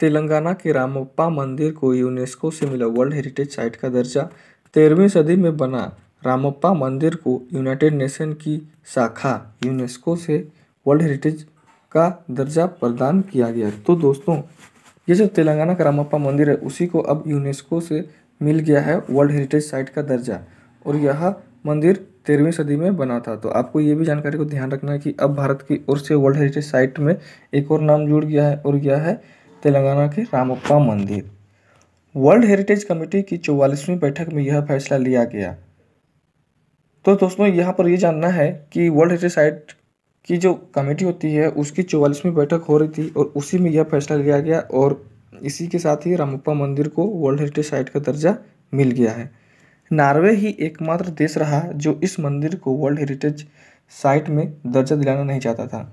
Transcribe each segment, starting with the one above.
तेलंगाना के रामप्पा मंदिर को यूनेस्को से मिला वर्ल्ड हेरिटेज साइट का दर्जा तेरहवीं सदी में बना रामप्पा मंदिर को यूनाइटेड नेशन की शाखा यूनेस्को से वर्ल्ड हेरिटेज का दर्जा प्रदान किया गया तो दोस्तों ये जो तेलंगाना का रामप्पा मंदिर है उसी को अब यूनेस्को से मिल गया है वर्ल्ड हेरिटेज साइट का दर्जा और यह मंदिर तेरहवीं सदी में बना था तो आपको ये भी जानकारी को ध्यान रखना है कि अब भारत की ओर से वर्ल्ड हेरिटेज साइट में एक और नाम जुड़ गया है और यह है तेलंगाना के रामप्पा मंदिर वर्ल्ड हेरिटेज कमेटी की चौवालीसवीं बैठक में यह फैसला लिया गया तो दोस्तों यहाँ पर ये जानना है कि वर्ल्ड हेरिटेज साइट की जो कमेटी होती है उसकी चौवालीसवीं बैठक हो रही थी और उसी में यह फैसला लिया गया और इसी के साथ ही रामप्पा मंदिर को वर्ल्ड हेरिटेज साइट का दर्जा मिल गया है नार्वे ही एकमात्र देश रहा जो इस मंदिर को वर्ल्ड हेरिटेज साइट में दर्जा दिलाना नहीं चाहता था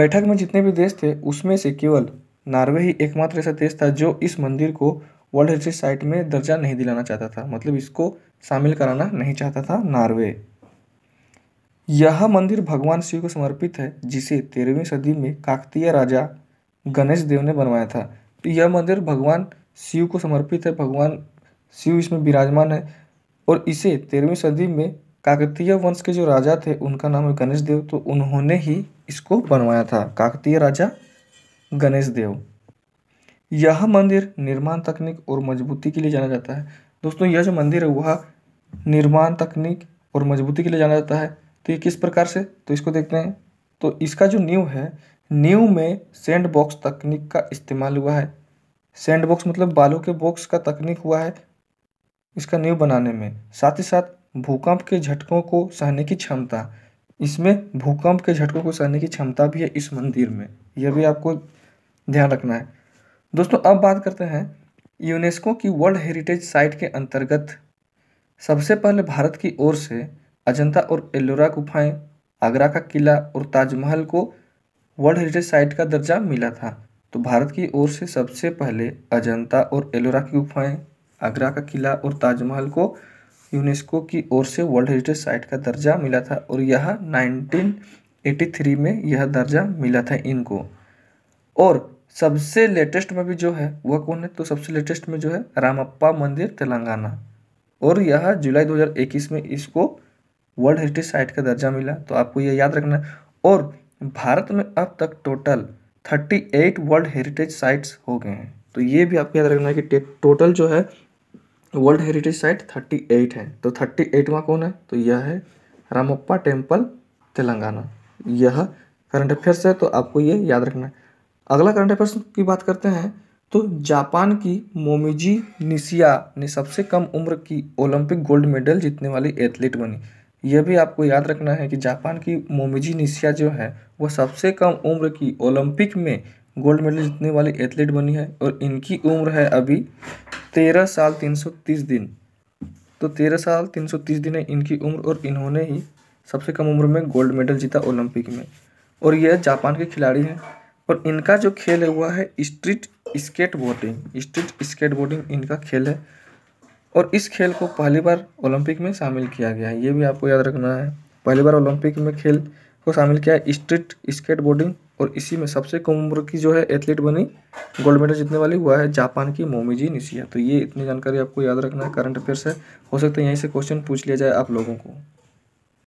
बैठक में जितने भी देश थे उसमें से केवल नार्वे ही एकमात्र ऐसा देश था जो इस मंदिर को वर्ल्ड हेरिटेज साइट में दर्जा नहीं दिलाना चाहता था मतलब इसको शामिल कराना नहीं चाहता था नार्वे यह मंदिर भगवान शिव को समर्पित है जिसे तेरहवीं सदी में काकतीय राजा गणेश देव ने बनवाया था तो यह मंदिर भगवान शिव को समर्पित है भगवान शिव इसमें विराजमान है और इसे तेरहवीं सदी में काकतीय वंश के जो राजा थे उनका नाम है गणेश देव तो उन्होंने ही इसको बनवाया था काकतीय राजा गणेश देव यह मंदिर निर्माण तकनीक और मजबूती के लिए जाना जाता है दोस्तों यह जो मंदिर है वह निर्माण तकनीक और मजबूती के लिए जाना जाता है तो ये किस प्रकार से तो इसको देखते हैं तो इसका जो न्यू है न्यू में सेंड बॉक्स तकनीक का इस्तेमाल हुआ है सेंड बॉक्स मतलब बालों के बॉक्स का तकनीक हुआ है इसका न्यू बनाने में साथ ही साथ भूकंप के झटकों को सहने की क्षमता इसमें भूकंप के झटकों को सहने की क्षमता भी है इस मंदिर में यह भी आपको ध्यान रखना है दोस्तों अब बात करते हैं यूनेस्को की वर्ल्ड हेरिटेज साइट के अंतर्गत सबसे पहले भारत की ओर से अजंता और एलोरा गुफाएं आगरा का किला और ताजमहल को वर्ल्ड हेरिटेज साइट का दर्जा मिला था तो भारत की ओर से सबसे पहले अजंता और एलोरा की गुफाएं आगरा का किला और ताजमहल को यूनेस्को की ओर से वर्ल्ड हेरिटेज साइट का दर्जा मिला था और यह 1983 में यह दर्जा मिला था इनको और सबसे लेटेस्ट में भी जो है वह कौन है तो सबसे लेटेस्ट में जो है रामप्पा मंदिर तेलंगाना और यह जुलाई 2021 में इसको वर्ल्ड हेरिटेज साइट का दर्जा मिला तो आपको यह याद रखना है और भारत में अब तक टोटल 38 वर्ल्ड हेरिटेज साइट्स हो गए हैं तो ये भी आपको याद रखना है कि टोटल जो है वर्ल्ड हेरिटेज साइट 38 है तो थर्टी एटवा कौन है तो यह है रामप्पा टेम्पल तेलंगाना यह करंट अफेयर्स है तो आपको ये याद रखना है अगला करंट अफेयर्स की बात करते हैं तो जापान की मोमिजी निशिया ने सबसे कम उम्र की ओलंपिक गोल्ड मेडल जीतने वाली एथलीट बनी यह भी आपको याद रखना है कि जापान की मोमिजी निशिया जो है वह सबसे कम उम्र की ओलंपिक में गोल्ड मेडल जीतने वाली एथलीट बनी है और इनकी उम्र है अभी तेरह साल तीन सौ तीस दिन तो तेरह साल तीन सौ तीस दिन है इनकी उम्र और इन्होंने ही सबसे कम उम्र में गोल्ड मेडल जीता ओलंपिक में और यह जापान के खिलाड़ी हैं और इनका जो खेल है वह है street skateboarding street skateboarding इनका खेल है और इस खेल को पहली बार ओलंपिक में शामिल किया गया है ये भी आपको याद रखना है पहली बार ओलंपिक में खेल को शामिल किया है स्ट्रीट स्केट बोर्डिंग और इसी में सबसे कम उम्र की जो है एथलीट बनी गोल्ड मेडल जीतने वाली हुआ है जापान की मोमीजी निशिया तो ये इतनी जानकारी आपको याद रखना है करंट अफेयर्स है हो सकता है यहीं से क्वेश्चन पूछ लिया जाए आप लोगों को